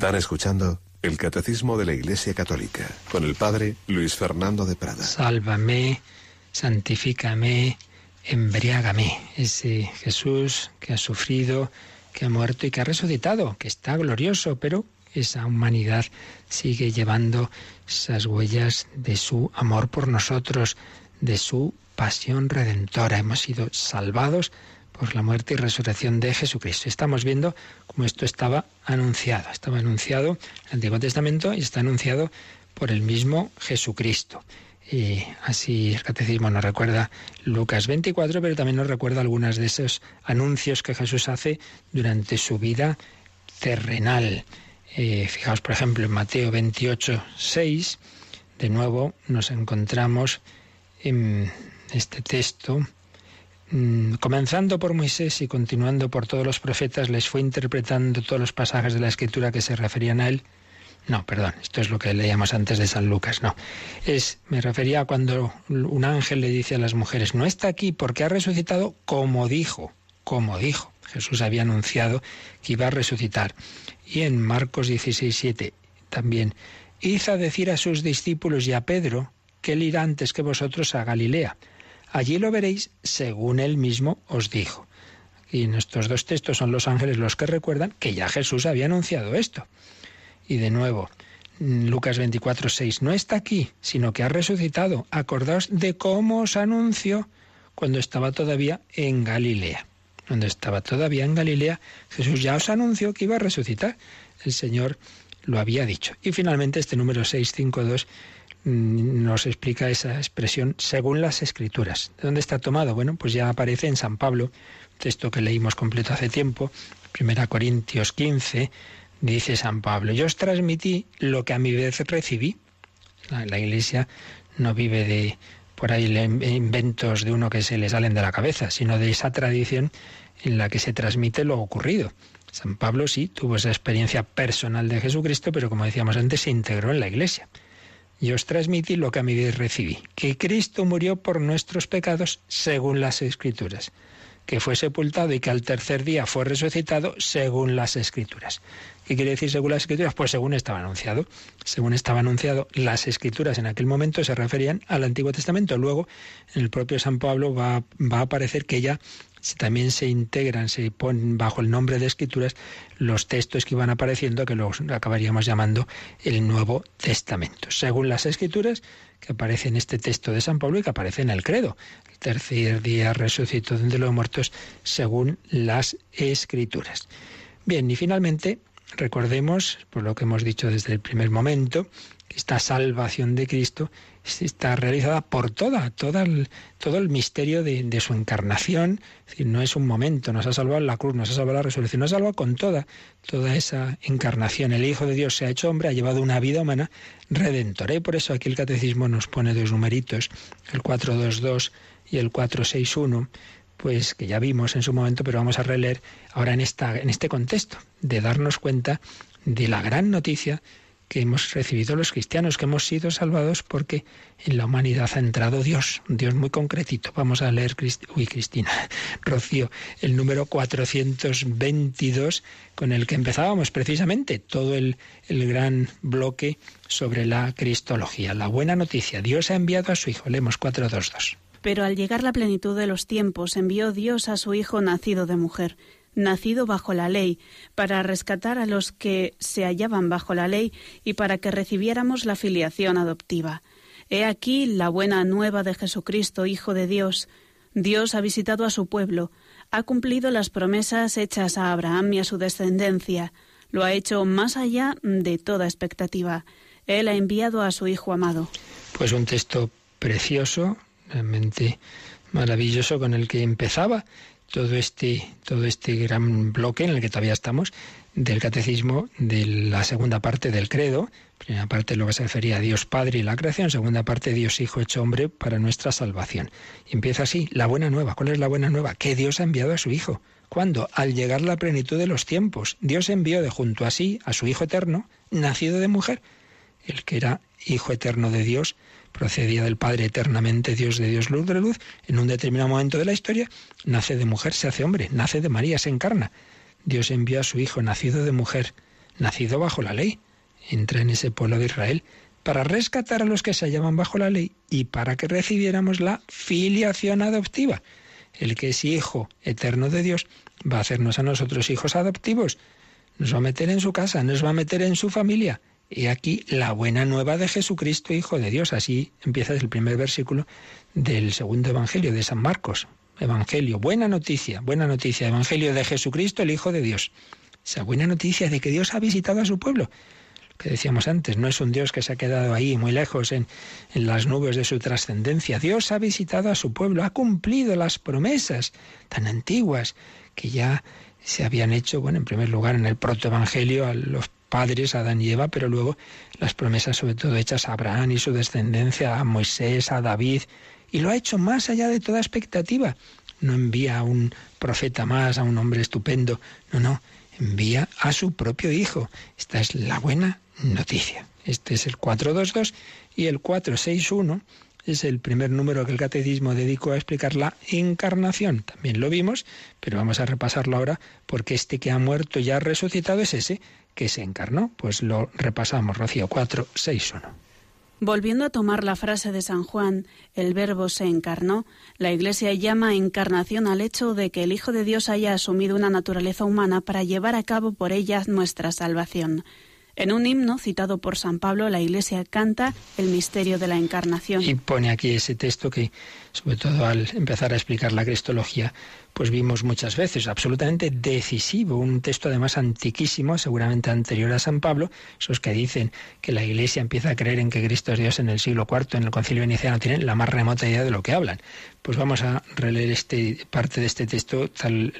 Están escuchando el Catecismo de la Iglesia Católica con el Padre Luis Fernando de Prada. Sálvame, santifícame, embriágame. Ese Jesús que ha sufrido, que ha muerto y que ha resucitado, que está glorioso, pero esa humanidad sigue llevando esas huellas de su amor por nosotros, de su pasión redentora. Hemos sido salvados por la muerte y resurrección de Jesucristo. Estamos viendo cómo esto estaba anunciado. Estaba anunciado en el Antiguo Testamento y está anunciado por el mismo Jesucristo. Y así el catecismo nos recuerda Lucas 24, pero también nos recuerda algunos de esos anuncios que Jesús hace durante su vida terrenal. Eh, fijaos, por ejemplo, en Mateo 28, 6, de nuevo nos encontramos en este texto Mm, comenzando por Moisés y continuando por todos los profetas, les fue interpretando todos los pasajes de la escritura que se referían a él. No, perdón, esto es lo que leíamos antes de San Lucas, no. Es, me refería a cuando un ángel le dice a las mujeres, no está aquí porque ha resucitado como dijo, como dijo. Jesús había anunciado que iba a resucitar. Y en Marcos 16, 7 también, hizo decir a sus discípulos y a Pedro que él irá antes que vosotros a Galilea. Allí lo veréis según él mismo os dijo. Y en estos dos textos son los ángeles los que recuerdan que ya Jesús había anunciado esto. Y de nuevo, Lucas 24, 6, no está aquí, sino que ha resucitado. Acordaos de cómo os anunció cuando estaba todavía en Galilea. Cuando estaba todavía en Galilea, Jesús ya os anunció que iba a resucitar. El Señor lo había dicho. Y finalmente este número 652 Mm, nos explica esa expresión según las escrituras. ¿De dónde está tomado? Bueno, pues ya aparece en San Pablo, texto que leímos completo hace tiempo, 1 Corintios 15, dice San Pablo, yo os transmití lo que a mi vez recibí. La, iglesia no vive de por ahí inventos de uno que se le salen de la cabeza, sino de esa tradición en la que se transmite lo ocurrido. San Pablo sí tuvo esa experiencia personal de Jesucristo, pero como decíamos antes, se integró en la iglesia y os transmití lo que a mi vez recibí, que Cristo murió por nuestros pecados según las escrituras, que fue sepultado y que al tercer día fue resucitado según las escrituras. ¿Qué quiere decir según las escrituras? Pues según estaba anunciado. Según estaba anunciado, las escrituras en aquel momento se referían al Antiguo Testamento. Luego, en el propio San Pablo va, va a aparecer que ya también se integran, se ponen bajo el nombre de escrituras los textos que iban apareciendo, que luego acabaríamos llamando el Nuevo Testamento. Según las escrituras que aparecen en este texto de San Pablo y que aparece en el credo, el tercer día resucitó de los muertos, según las escrituras. Bien, y finalmente recordemos, por lo que hemos dicho desde el primer momento, que esta salvación de Cristo está realizada por toda, toda todo el misterio de, su encarnación. Es no es un momento, nos ha salvado la cruz, nos ha salvado la resurrección, nos ha salvado con toda, toda esa encarnación. El Hijo de Dios se ha hecho hombre, ha llevado una vida humana redentora. Y por eso aquí el Catecismo nos pone dos numeritos, el 422 y el 461 pues que ya vimos en su momento, pero vamos a releer ahora en, esta, en este contexto, de darnos cuenta de la gran noticia que hemos recibido los cristianos, que hemos sido salvados porque en la humanidad ha entrado Dios, Dios muy concretito. Vamos a leer, uy, Cristina, Rocío, el número 422 con el que empezábamos precisamente todo el, el gran bloque sobre la cristología. La buena noticia, Dios ha enviado a su Hijo, leemos 422. Pero al llegar la plenitud de los tiempos, envió Dios a su Hijo nacido de mujer nacido bajo la ley, para rescatar a los que se hallaban bajo la ley y para que recibiéramos la filiación adoptiva. He aquí la buena nueva de Jesucristo, Hijo de Dios. Dios ha visitado a su pueblo, ha cumplido las promesas hechas a Abraham y a su descendencia, lo ha hecho más allá de toda expectativa. Él ha enviado a su Hijo amado. Pues un texto precioso, realmente maravilloso, con el que empezaba todo este, todo este gran bloque en el que todavía estamos del catecismo de la segunda parte del credo. Primera parte lo que se refería a Dios Padre y la creación, segunda parte Dios Hijo hecho hombre para nuestra salvación. Y empieza así, la buena nueva. ¿Cuál es la buena nueva? Que Dios ha enviado a su Hijo. ¿Cuándo? Al llegar la plenitud de los tiempos. Dios envió de junto a sí a su Hijo eterno, nacido de mujer, el que era Hijo eterno de Dios, procedía del Padre eternamente Dios de Dios luz de luz, en un determinado momento de la historia nace de mujer, se hace hombre, nace de María, se encarna. Dios envió a su Hijo nacido de mujer, nacido bajo la ley, entra en ese pueblo de Israel para rescatar a los que se hallaban bajo la ley y para que recibiéramos la filiación adoptiva. El que es hijo eterno de Dios va a hacernos a nosotros hijos adoptivos, nos va a meter en su casa, nos va a meter en su familia y aquí la buena nueva de Jesucristo, Hijo de Dios. Así empieza el primer versículo del segundo Evangelio de San Marcos. Evangelio, buena noticia, buena noticia, Evangelio de Jesucristo, el Hijo de Dios. Esa buena noticia de que Dios ha visitado a su pueblo. Lo Que decíamos antes, no es un Dios que se ha quedado ahí muy lejos en, en las nubes de su trascendencia. Dios ha visitado a su pueblo, ha cumplido las promesas tan antiguas que ya se habían hecho, bueno, en primer lugar en el protoevangelio a los padres, Adán y Eva, pero luego las promesas sobre todo hechas a Abraham y su descendencia, a Moisés, a David, y lo ha hecho más allá de toda expectativa. No envía a un profeta más, a un hombre estupendo, no, no, envía a su propio hijo. Esta es la buena noticia. Este es el 422 y el 461 es el primer número que el catecismo dedicó a explicar la encarnación. También lo vimos, pero vamos a repasarlo ahora porque este que ha muerto y ha resucitado es ese, que se encarnó. Pues lo repasamos, Rocío 4, 6, 1. Volviendo a tomar la frase de San Juan, el verbo se encarnó, la Iglesia llama encarnación al hecho de que el Hijo de Dios haya asumido una naturaleza humana para llevar a cabo por ella nuestra salvación. En un himno citado por San Pablo, la Iglesia canta el misterio de la encarnación. Y pone aquí ese texto que sobre todo al empezar a explicar la cristología, pues vimos muchas veces, absolutamente decisivo, un texto además antiquísimo, seguramente anterior a San Pablo, esos que dicen que la Iglesia empieza a creer en que Cristo es Dios en el siglo IV, en el Concilio Veneciano, tienen la más remota idea de lo que hablan. Pues vamos a releer esta parte de este texto en,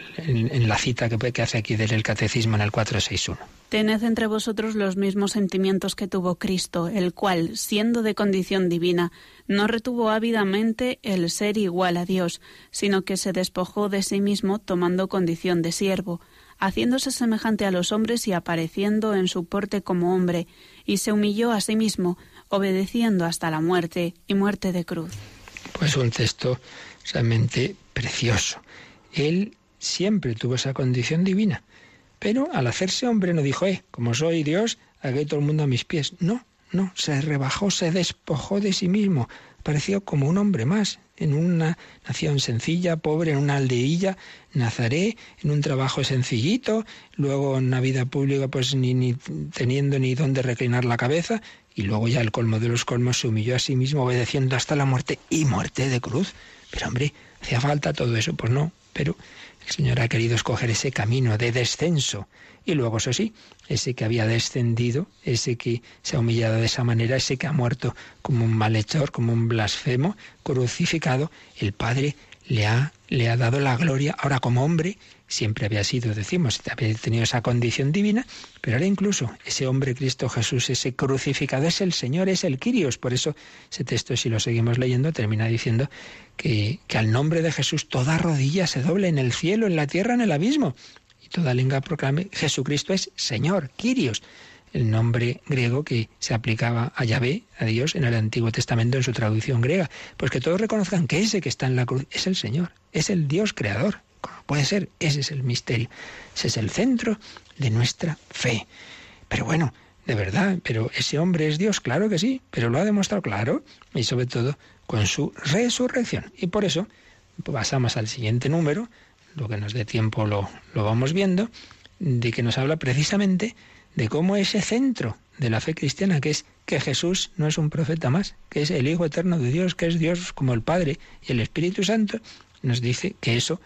la cita que, que hace aquí del Catecismo en el 461. Tened entre vosotros los mismos sentimientos que tuvo Cristo, el cual, siendo de condición divina, no retuvo ávidamente el ser igual a Dios, sino que se despojó de sí mismo tomando condición de siervo, haciéndose semejante a los hombres y apareciendo en su porte como hombre, y se humilló a sí mismo, obedeciendo hasta la muerte y muerte de cruz. Pues un texto realmente precioso. Él siempre tuvo esa condición divina, pero al hacerse hombre no dijo, eh, como soy Dios, hagué todo el mundo a mis pies. No, no, se rebajó, se despojó de sí mismo. Pareció como un hombre más, en una nación sencilla, pobre, en una aldeilla, nazaré, en un trabajo sencillito, luego en una vida pública, pues ni, ni teniendo ni dónde reclinar la cabeza, y luego ya el colmo de los colmos se humilló a sí mismo, obedeciendo hasta la muerte y muerte de cruz. Pero hombre, hacía falta todo eso, pues no, pero el Señor ha querido escoger ese camino de descenso. Y luego, eso sí, ese que había descendido, ese que se ha humillado de esa manera, ese que ha muerto como un malhechor, como un blasfemo, crucificado, el Padre le ha, le ha dado la gloria ahora como hombre siempre había sido, decimos, había tenido esa condición divina, pero ahora incluso ese hombre Cristo Jesús, ese crucificado es el Señor, es el Kyrios. Por eso ese texto, si lo seguimos leyendo, termina diciendo que, al nombre de Jesús toda rodilla se doble en el cielo, en la tierra, en el abismo. Y toda lengua proclame, Jesucristo es Señor, Kyrios el nombre griego que se aplicaba a Yahvé, a Dios, en el Antiguo Testamento, en su traducción griega. Pues que todos reconozcan que ese que está en la cruz es el Señor, es el Dios creador, puede ser? Ese es el misterio. Ese es el centro de nuestra fe. Pero bueno, de verdad, pero ese hombre es Dios, claro que sí, pero lo ha demostrado claro y sobre todo con su resurrección. Y por eso pasamos al siguiente número, lo que nos dé tiempo lo, lo vamos viendo, de que nos habla precisamente de cómo ese centro de la fe cristiana, que es que Jesús no es un profeta más, que es el Hijo Eterno de Dios, que es Dios como el Padre y el Espíritu Santo, nos dice que eso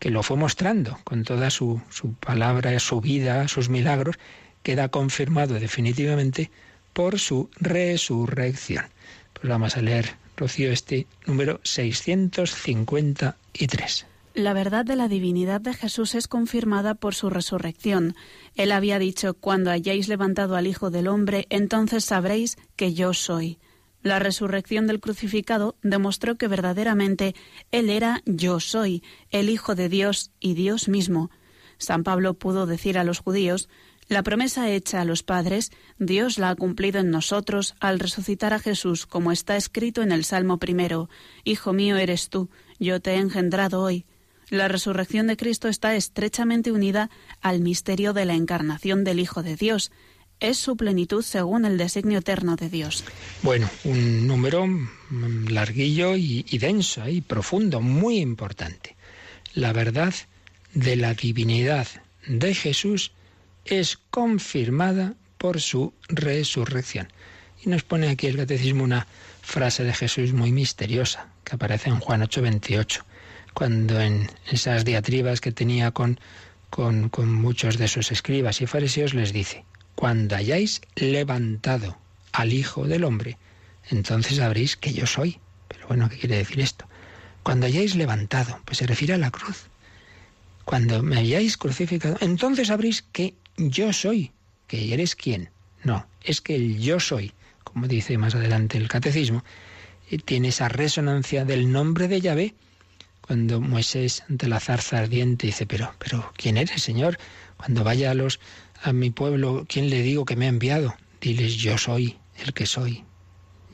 que lo fue mostrando con toda su, palabra, su vida, sus milagros, queda confirmado definitivamente por su resurrección. Pues vamos a leer, Rocío, este número 653. La verdad de la divinidad de Jesús es confirmada por su resurrección. Él había dicho, cuando hayáis levantado al Hijo del Hombre, entonces sabréis que yo soy. La resurrección del crucificado demostró que verdaderamente Él era yo soy, el Hijo de Dios y Dios mismo. San Pablo pudo decir a los judíos, la promesa hecha a los padres, Dios la ha cumplido en nosotros al resucitar a Jesús, como está escrito en el Salmo primero, Hijo mío eres tú, yo te he engendrado hoy. La resurrección de Cristo está estrechamente unida al misterio de la encarnación del Hijo de Dios, es su plenitud según el designio eterno de Dios. Bueno, un número larguillo y, denso y profundo, muy importante. La verdad de la divinidad de Jesús es confirmada por su resurrección. Y nos pone aquí el catecismo una frase de Jesús muy misteriosa que aparece en Juan 8:28, cuando en esas diatribas que tenía con, con muchos de sus escribas y fariseos les dice, cuando hayáis levantado al Hijo del Hombre, entonces sabréis que yo soy. Pero bueno, ¿qué quiere decir esto? Cuando hayáis levantado, pues se refiere a la cruz. Cuando me hayáis crucificado, entonces sabréis que yo soy. ¿Que eres quién? No, es que el yo soy, como dice más adelante el catecismo, eh, tiene esa resonancia del nombre de Yahvé. Cuando Moisés ante la zarza ardiente dice, pero, pero, ¿quién eres, Señor? Cuando vaya a los a mi pueblo, ¿quién le digo que me ha enviado? Diles, yo soy el que soy.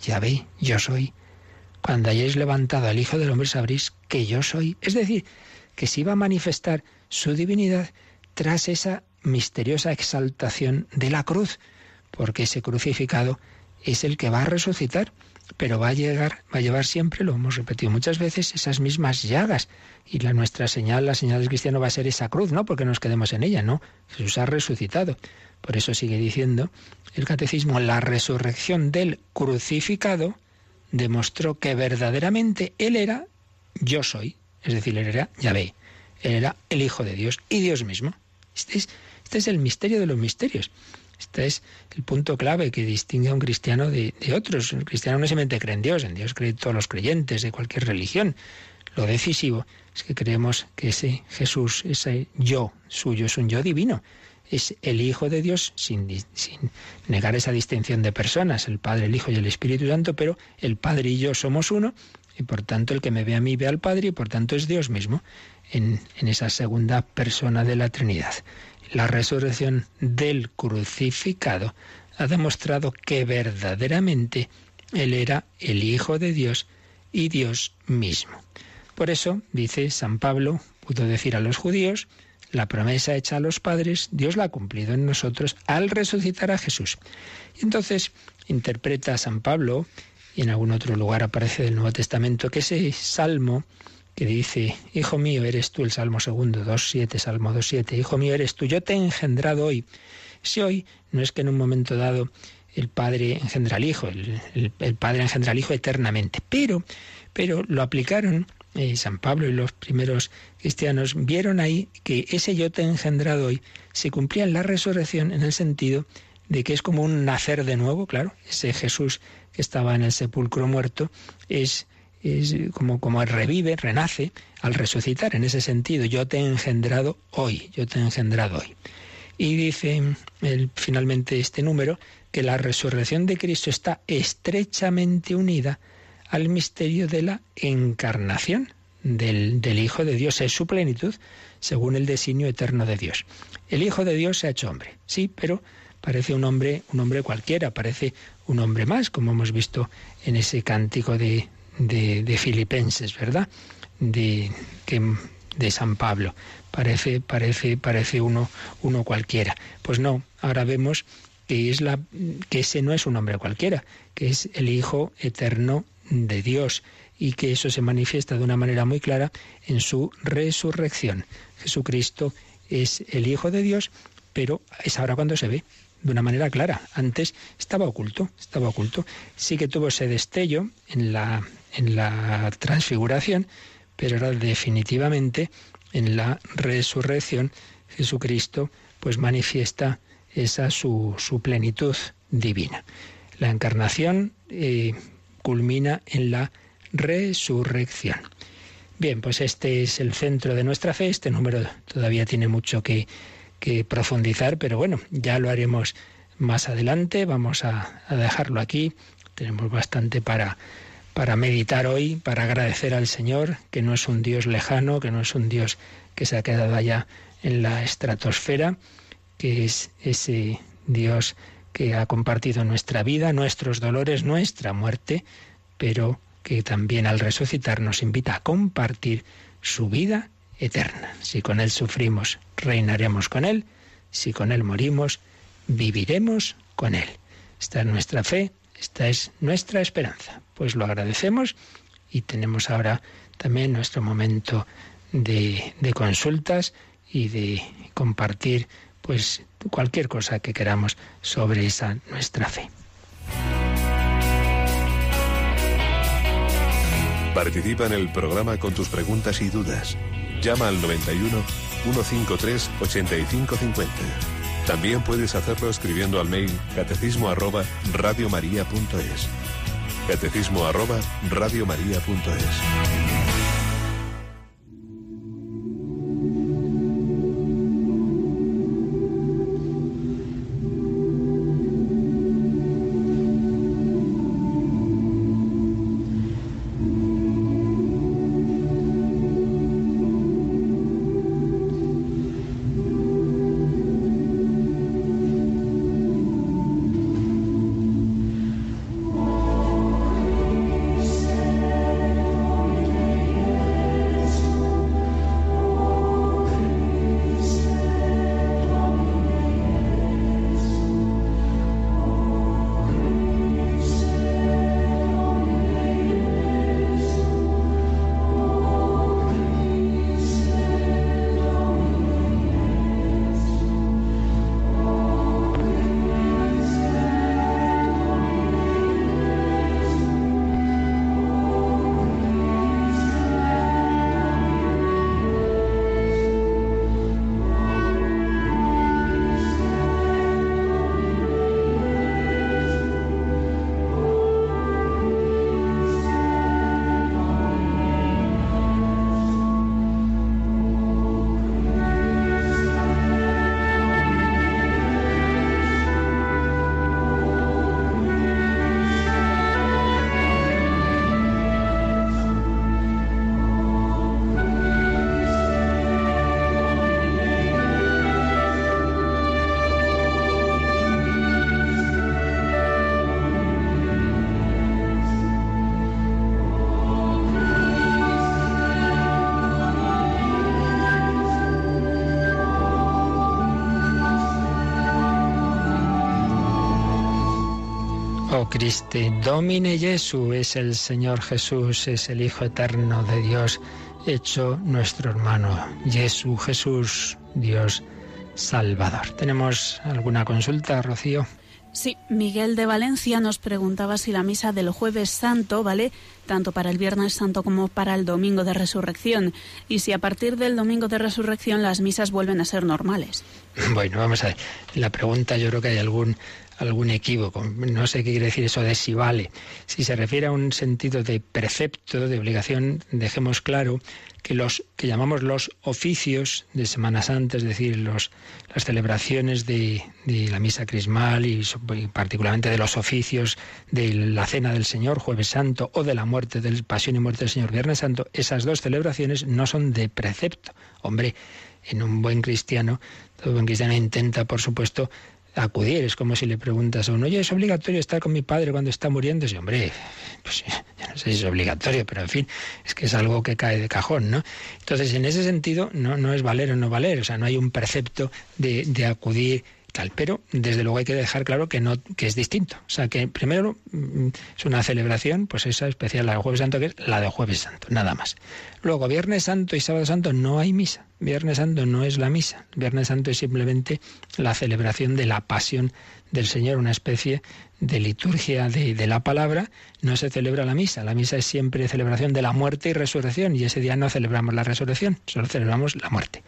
Ya ve, yo soy. Cuando hayáis levantado al Hijo del Hombre sabréis que yo soy. Es decir, que se iba a manifestar su divinidad tras esa misteriosa exaltación de la cruz, porque ese crucificado es el que va a resucitar pero va a llegar, va a llevar siempre, lo hemos repetido muchas veces, esas mismas llagas. Y la nuestra señal, la señal del cristiano va a ser esa cruz, no porque nos quedemos en ella, no. Jesús ha resucitado. Por eso sigue diciendo el catecismo, la resurrección del crucificado demostró que verdaderamente él era yo soy, es decir, él era Yahvé, él era el Hijo de Dios y Dios mismo. Este es, este es el misterio de los misterios. Este es el punto clave que distingue a un cristiano de, otros. Un cristiano no simplemente cree en Dios, en Dios cree todos los creyentes de cualquier religión. Lo decisivo es que creemos que ese Jesús, ese yo suyo, es un yo divino. Es el Hijo de Dios sin, negar esa distinción de personas, el Padre, el Hijo y el Espíritu Santo, pero el Padre y yo somos uno y por tanto el que me ve a mí ve al Padre y por tanto es Dios mismo en, en esa segunda persona de la Trinidad la resurrección del crucificado ha demostrado que verdaderamente Él era el Hijo de Dios y Dios mismo. Por eso, dice San Pablo, pudo decir a los judíos, la promesa hecha a los padres, Dios la ha cumplido en nosotros al resucitar a Jesús. Y entonces interpreta San Pablo, y en algún otro lugar aparece del Nuevo Testamento, que ese salmo que dice, Hijo mío eres tú, el Salmo segundo, 2.7, Salmo 2.7, Hijo mío eres tú, yo te he engendrado hoy. Si hoy no es que en un momento dado el Padre engendra al Hijo, el, Padre engendra al Hijo eternamente, pero, pero lo aplicaron y eh, San Pablo y los primeros cristianos, vieron ahí que ese yo te he engendrado hoy se cumplía en la resurrección en el sentido de que es como un nacer de nuevo, claro, ese Jesús que estaba en el sepulcro muerto es es como, como revive, renace al resucitar. En ese sentido, yo te he engendrado hoy, yo te he engendrado hoy. Y dice el, finalmente este número que la resurrección de Cristo está estrechamente unida al misterio de la encarnación del, Hijo de Dios. Es su plenitud según el designio eterno de Dios. El Hijo de Dios se ha hecho hombre, sí, pero parece un hombre, un hombre cualquiera, parece un hombre más, como hemos visto en ese cántico de, de, Filipenses, ¿verdad? De, de San Pablo. Parece, parece, parece uno, uno cualquiera. Pues no, ahora vemos que, es la, que ese no es un hombre cualquiera, que es el Hijo Eterno de Dios y que eso se manifiesta de una manera muy clara en su resurrección. Jesucristo es el Hijo de Dios, pero es ahora cuando se ve de una manera clara. Antes estaba oculto, estaba oculto. Sí que tuvo ese destello en la en la transfiguración, pero ahora definitivamente en la resurrección Jesucristo pues manifiesta esa su, plenitud divina. La encarnación eh, culmina en la resurrección. Bien, pues este es el centro de nuestra fe, este número todavía tiene mucho que, profundizar, pero bueno, ya lo haremos más adelante, vamos a dejarlo aquí, tenemos bastante para para meditar hoy, para agradecer al Señor, que no es un Dios lejano, que no es un Dios que se ha quedado allá en la estratosfera, que es ese Dios que ha compartido nuestra vida, nuestros dolores, nuestra muerte, pero que también al resucitar nos invita a compartir su vida eterna. Si con Él sufrimos, reinaremos con Él, si con Él morimos, viviremos con Él. Esta es nuestra fe, esta es nuestra esperanza. Pues lo agradecemos y tenemos ahora también nuestro momento de, consultas y de compartir pues cualquier cosa que queramos sobre esa nuestra fe. Participa en el programa con tus preguntas y dudas. Llama al 91 153 8550. También puedes hacerlo escribiendo al mail catecismo arroba radiomaria.es. Catecismo arroba Domine Jesu, es el Señor Jesús, es el Hijo eterno de Dios, hecho nuestro hermano. Jesu, Jesús, Dios Salvador. ¿Tenemos alguna consulta, Rocío? Sí, Miguel de Valencia nos preguntaba si la misa del jueves santo vale tanto para el viernes santo como para el domingo de resurrección y si a partir del domingo de resurrección las misas vuelven a ser normales. Bueno, vamos a ver. La pregunta yo creo que hay algún algún equívoco. No sé qué quiere decir eso de si vale. Si se refiere a un sentido de precepto, de obligación, dejemos claro que los que llamamos los oficios de Semana Santa, es decir, los, las celebraciones de, la misa crismal y, y, particularmente de los oficios de la cena del Señor, Jueves Santo, o de la muerte, del pasión y muerte del Señor, Viernes Santo, esas dos celebraciones no son de precepto. Hombre, en un buen cristiano, todo buen cristiano intenta, por supuesto, acudir. Es como si le preguntas a uno, oye, ¿es obligatorio estar con mi padre cuando está muriendo? ese Hombre, pues yo no sé si es obligatorio, pero en fin, es que es algo que cae de cajón, ¿no? Entonces, en ese sentido, no, no es valer o no valer, o sea, no hay un precepto de, de acudir pero desde luego hay que dejar claro que no, que es distinto. O sea que primero mm, es una celebración, pues esa especial la del Jueves Santo, que es la de Jueves Santo, nada más. Luego, Viernes Santo y Sábado Santo no hay misa. Viernes Santo no es la misa. Viernes Santo es simplemente la celebración de la pasión del Señor, una especie de liturgia de la palabra no se celebra la misa. La misa es siempre celebración de la muerte y resurrección y ese día no celebramos la resurrección, solo celebramos la muerte.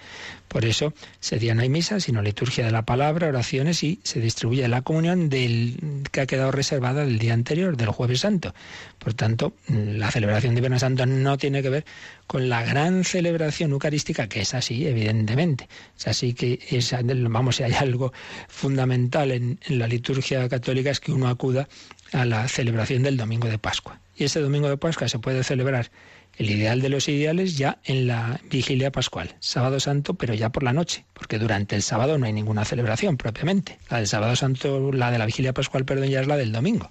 Por eso ese día no hay misa, sino liturgia de la palabra, oraciones y se distribuye la comunión que ha quedado reservada del día anterior, del jueves santo. Por tanto, mm, la celebración de Viernes Santo no tiene que ver con la gran celebración eucarística, que es así, evidentemente. Es así que, es, vamos, si hay algo fundamental en la liturgia católica es que uno acuda a la celebración del domingo de Pascua. Y ese domingo de Pascua se puede celebrar el ideal de los ideales ya en la vigilia pascual, sábado santo, pero ya por la noche, porque durante el sábado no hay ninguna celebración propiamente. La del sábado santo, la de la vigilia pascual, perdón, ya es la del domingo.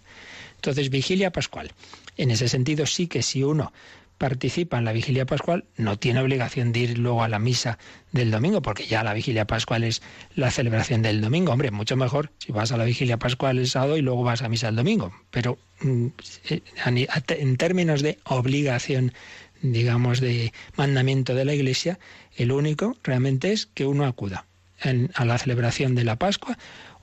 Entonces, vigilia pascual. En ese sentido, sí que si uno participa en la vigilia pascual no tiene obligación de ir luego a la misa del domingo, porque ya la vigilia pascual es la celebración del domingo. Hombre, mucho mejor si vas a la vigilia pascual el sábado y luego vas a misa el domingo. Pero mm, eh, en términos de obligación, digamos, de mandamiento de la Iglesia, el único realmente es que uno acuda a la celebración de la Pascua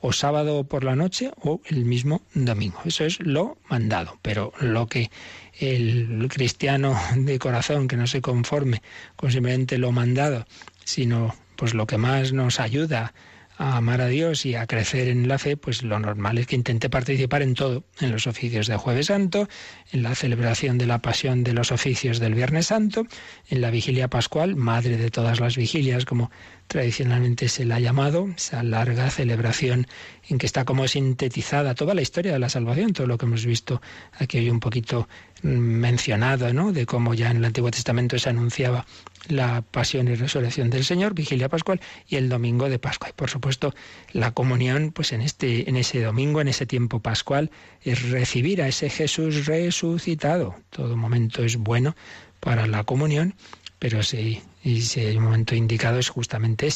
o sábado por la noche o el mismo domingo. Eso es lo mandado, pero lo que el cristiano de corazón que no se conforme con simplemente lo mandado, sino pues lo que más nos ayuda a amar a Dios y a crecer en la fe, pues lo normal es que intente participar en todo, en los oficios de Jueves Santo, en la celebración de la pasión de los oficios del Viernes Santo, en la vigilia pascual, madre de todas las vigilias, como tradicionalmente se la ha llamado, esa larga celebración en que está como sintetizada toda la historia de la salvación, todo lo que hemos visto aquí hoy un poquito mencionado, ¿no? De cómo ya en el Antiguo Testamento se anunciaba la pasión y resurrección del Señor, vigilia pascual y el domingo de Pascua. Y por supuesto, la comunión, pues en este, en ese domingo, en ese tiempo pascual, es recibir a ese Jesús resucitado. Todo momento es bueno para la comunión, pero sí, y si el momento indicado es justamente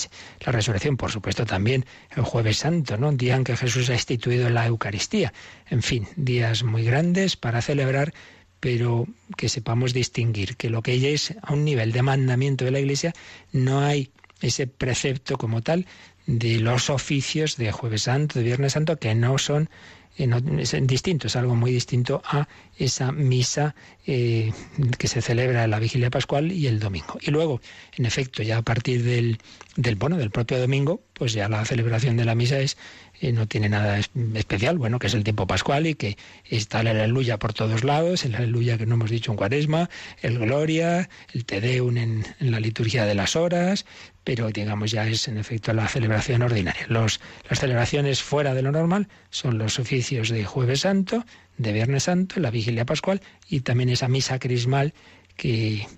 la resurrección, por supuesto también el jueves santo, ¿no? Día en que Jesús ha instituido la Eucaristía. En fin, días muy grandes para celebrar pero que sepamos distinguir que lo que ella es a un nivel de mandamiento de la Iglesia no hay ese precepto como tal de los oficios de Jueves Santo, de Viernes Santo, que no son eh, es distinto, es algo muy distinto a esa misa eh, que se celebra en la vigilia pascual y el domingo. Y luego, en efecto, ya a partir del, del bueno, del propio domingo, pues ya la celebración de la misa es eh, no tiene nada especial, bueno, que es el tiempo pascual y que está la aleluya por todos lados, el aleluya que no hemos dicho en cuaresma, el gloria, el te deum en, en la liturgia de las horas, pero digamos ya es en efecto la celebración ordinaria. Los, las celebraciones fuera de lo normal son los oficios de Jueves Santo, de Viernes Santo, la Vigilia Pascual y también esa misa crismal que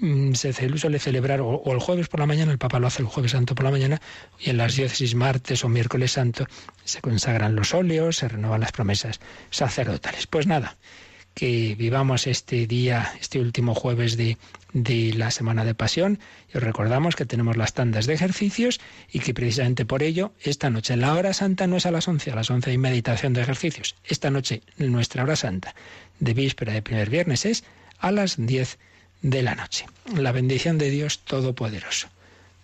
mm, se suele celebrar o, el jueves por la mañana, el Papa lo hace el jueves santo por la mañana, y en las diócesis martes o miércoles santo se consagran los óleos, se renovan las promesas sacerdotales. Pues nada, que vivamos este día, este último jueves de, la Semana de Pasión. Y os recordamos que tenemos las tandas de ejercicios y que precisamente por ello, esta noche, en la hora santa no es a las 11, a las 11 hay meditación de ejercicios. Esta noche, nuestra hora santa de víspera de primer viernes es a las 10 de la noche. La bendición de Dios Todopoderoso.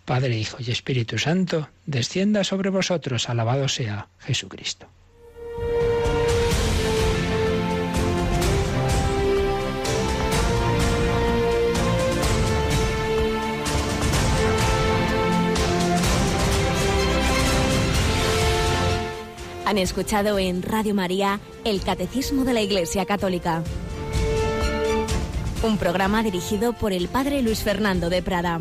Padre, Hijo y Espíritu Santo, descienda sobre vosotros. Alabado sea Jesucristo. Han escuchado en Radio María el Catecismo de la Iglesia Católica, un programa dirigido por el Padre Luis Fernando de Prada.